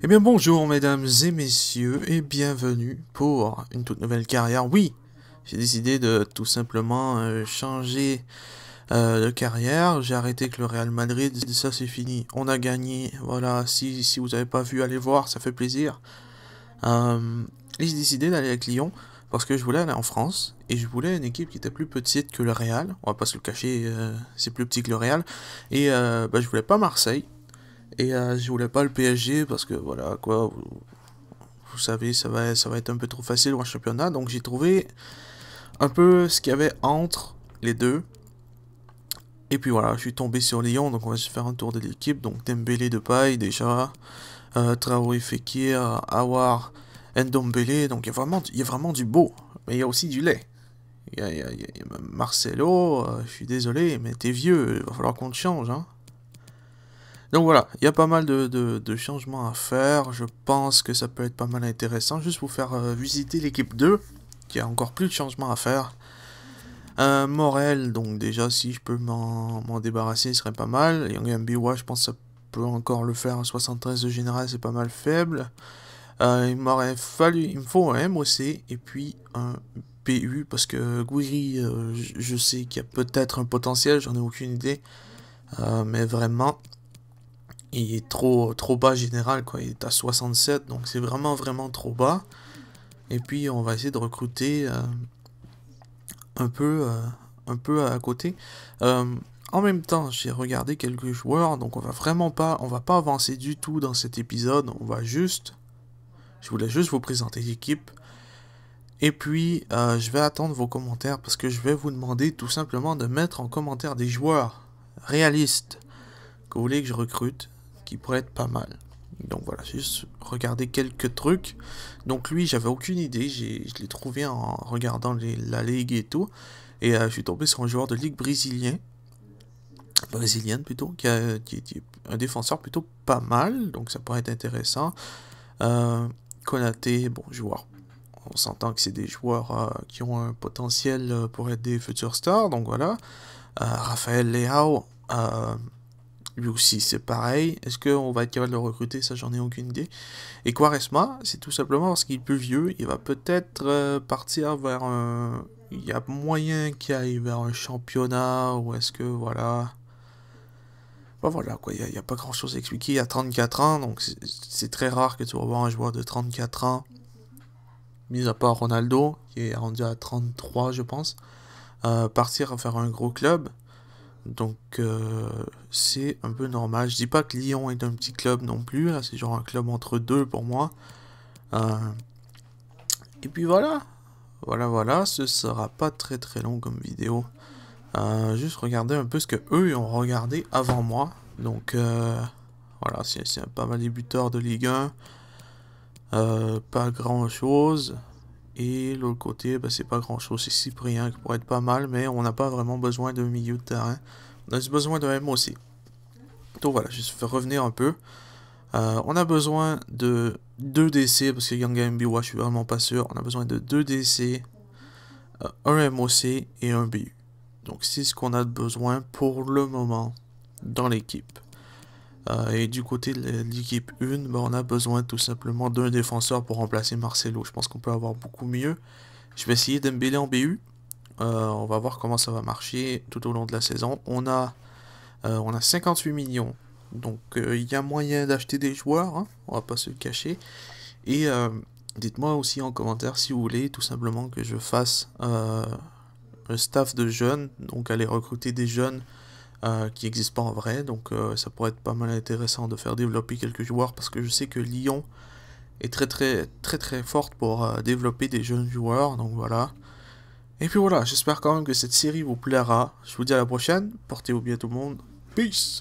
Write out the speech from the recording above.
Eh bien bonjour mesdames et messieurs et bienvenue pour une toute nouvelle carrière. Oui, j'ai décidé de tout simplement euh, changer euh, de carrière. J'ai arrêté avec le Real Madrid, ça c'est fini. On a gagné, voilà, si, si vous n'avez pas vu, allez voir, ça fait plaisir. Euh, et j'ai décidé d'aller avec Lyon parce que je voulais aller en France et je voulais une équipe qui était plus petite que le Real. On va pas se le cacher, c'est plus petit que le Real. Et bah, je voulais pas Marseille et euh, je voulais pas le PSG parce que voilà quoi, vous, savez, ça va, ça va être un peu trop facile le championnat. Donc j'ai trouvé un peu ce qu'il y avait entre les deux. Et puis voilà, je suis tombé sur Lyon, donc on va se faire un tour de l'équipe. Donc Dembélé de paille déjà, euh, Traoré Fekir, Awar, Ndombélé Donc il y, a vraiment, il y a vraiment du beau, mais il y a aussi du lait. Il y a, il y a, Marcelo, euh, je suis désolé, mais t'es vieux, il va falloir qu'on te change. Hein. Donc voilà, il y a pas mal de, changements à faire. Je pense que ça peut être pas mal intéressant. Juste pour faire euh, visiter l'équipe 2, qui a encore plus de changements à faire. Un euh, Morel, donc déjà, si je peux m'en débarrasser, ce serait pas mal. Young Mbiwa, je pense que ça peut encore le faire. 73 de général, c'est pas mal faible. Euh, il m'aurait fallu, il me faut un MOC et puis un PU parce que Gouiri, je, je sais qu'il y a peut-être un potentiel, j'en ai aucune idée. mais vraiment, il est trop, trop bas général, quoi. Il est à 67, donc c'est vraiment, vraiment trop bas. Et puis, on va essayer de recruter euh, un, peu, euh, un peu à côté. Euh, en même temps, j'ai regardé quelques joueurs, donc on va vraiment pas, on va pas avancer du tout dans cet épisode. On va juste, je voulais juste vous présenter l'équipe. Et puis, je vais attendre vos commentaires parce que je vais vous demander tout simplement de mettre en commentaire des joueurs réalistes que vous voulez que je recrute qui pourrait être pas mal. Donc voilà, juste regarder quelques trucs. Donc lui, j'avais aucune idée, je l'ai trouvé en regardant les, la ligue et tout. Et euh, je suis tombé sur un joueur de ligue brésilien, brésilienne plutôt, qui, qui, est un défenseur plutôt pas mal, donc ça pourrait être intéressant. Euh, Konaté, bon joueur, on s'entend que c'est des joueurs euh, qui ont un potentiel euh, pour être des futurs stars, donc voilà. Raphaël Leao, lui aussi, c'est pareil. Est-ce qu'on va être capable de le recruter Ça, j'en ai aucune idée. Et Quaresma, c'est tout simplement parce qu'il est plus vieux. Il va peut-être euh, partir vers un. Il y a moyen qu'il aille vers un championnat ou est-ce que, voilà. Bah voilà, quoi. Il n'y a, pas grand-chose à expliquer. a 34 ans, donc c'est très rare que tu vois un joueur de 34 ans. Mis à part Ronaldo, qui est rendu à 33, je pense. Euh, partir faire un gros club. Donc euh, c'est un peu normal. Je dis pas que Lyon est un petit club non plus. Là, c'est genre un club entre deux pour moi. Euh, et puis voilà. Voilà, voilà. Ce sera pas très très long comme vidéo. Euh, juste regarder un peu ce que eux ont regardé avant moi. Donc voilà, c'est pas mal buteurs de Ligue 1. pas grand chose. Et l'autre côté, ben, c'est pas grand chose. C'est Cyprien qui pourrait être pas mal, mais on n'a pas vraiment besoin de milieu de terrain. On a besoin de MOC. aussi. Donc voilà, je vais revenir un peu. Euh, on a besoin de deux DC, parce que Yanga MBY, je suis vraiment pas sûr. On a besoin de deux DC, euh, un MOC et un BU. Donc c'est ce qu'on a besoin pour le moment dans l'équipe. Euh, et du côté de l'équipe 1, ben, on a besoin tout simplement d'un défenseur pour remplacer Marcelo. Je pense qu'on peut avoir beaucoup mieux. Je vais essayer Dembélé en BU. Euh, on va voir comment ça va marcher tout au long de la saison. On a, 58 euh, millions. Donc il y a moyen d'acheter des joueurs, hein, on va pas se cacher. Et dites-moi aussi en commentaire si vous voulez tout simplement que je fasse un staff de jeunes, donc aller recruter des jeunes euh, qui n'existe pas en vrai. Donc euh, ça pourrait être pas mal intéressant de faire développer quelques joueurs parce que je sais que Lyon est très très très très forte pour euh, développer des jeunes joueurs. Donc voilà. Et puis voilà, j'espère quand même que cette série vous plaira. Je vous dis à la prochaine. Portez-vous bien tout le monde. Peace